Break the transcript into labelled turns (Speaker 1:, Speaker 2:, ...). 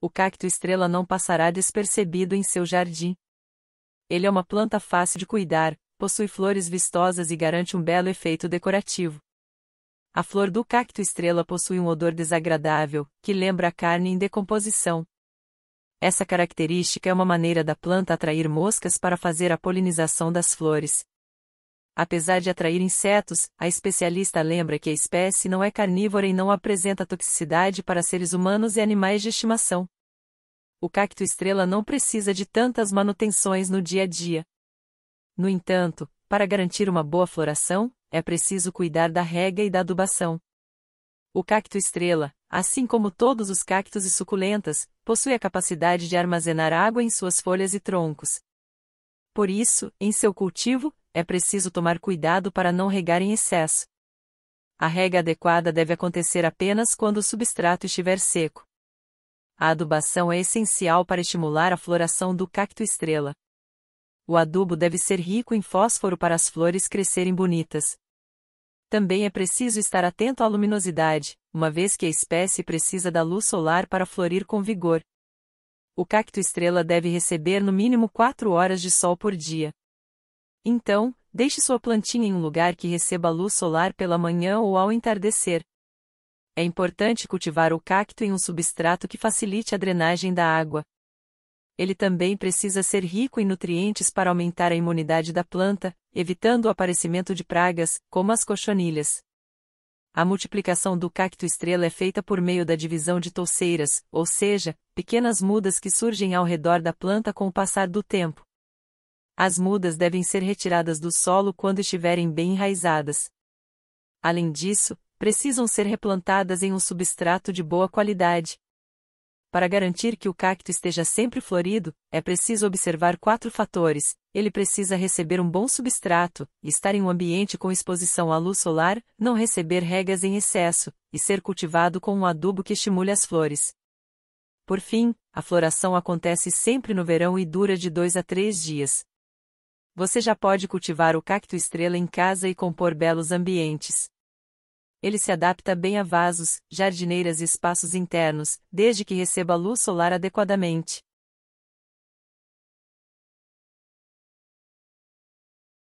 Speaker 1: o cacto estrela não passará despercebido em seu jardim. Ele é uma planta fácil de cuidar, possui flores vistosas e garante um belo efeito decorativo. A flor do cacto estrela possui um odor desagradável, que lembra a carne em decomposição. Essa característica é uma maneira da planta atrair moscas para fazer a polinização das flores, Apesar de atrair insetos, a especialista lembra que a espécie não é carnívora e não apresenta toxicidade para seres humanos e animais de estimação. O cacto estrela não precisa de tantas manutenções no dia a dia. No entanto, para garantir uma boa floração, é preciso cuidar da rega e da adubação. O cacto estrela, assim como todos os cactos e suculentas, possui a capacidade de armazenar água em suas folhas e troncos. Por isso, em seu cultivo, é preciso tomar cuidado para não regar em excesso. A rega adequada deve acontecer apenas quando o substrato estiver seco. A adubação é essencial para estimular a floração do cacto estrela. O adubo deve ser rico em fósforo para as flores crescerem bonitas. Também é preciso estar atento à luminosidade, uma vez que a espécie precisa da luz solar para florir com vigor. O cacto estrela deve receber no mínimo 4 horas de sol por dia. Então, deixe sua plantinha em um lugar que receba luz solar pela manhã ou ao entardecer. É importante cultivar o cacto em um substrato que facilite a drenagem da água. Ele também precisa ser rico em nutrientes para aumentar a imunidade da planta, evitando o aparecimento de pragas, como as cochonilhas. A multiplicação do cacto estrela é feita por meio da divisão de touceiras, ou seja, pequenas mudas que surgem ao redor da planta com o passar do tempo. As mudas devem ser retiradas do solo quando estiverem bem enraizadas. Além disso, precisam ser replantadas em um substrato de boa qualidade. Para garantir que o cacto esteja sempre florido, é preciso observar quatro fatores: ele precisa receber um bom substrato, estar em um ambiente com exposição à luz solar, não receber regas em excesso, e ser cultivado com um adubo que estimule as flores. Por fim, a floração acontece sempre no verão e dura de dois a três dias você já pode cultivar o cacto estrela em casa e compor belos ambientes. Ele se adapta bem a vasos, jardineiras e espaços internos, desde que receba luz solar adequadamente.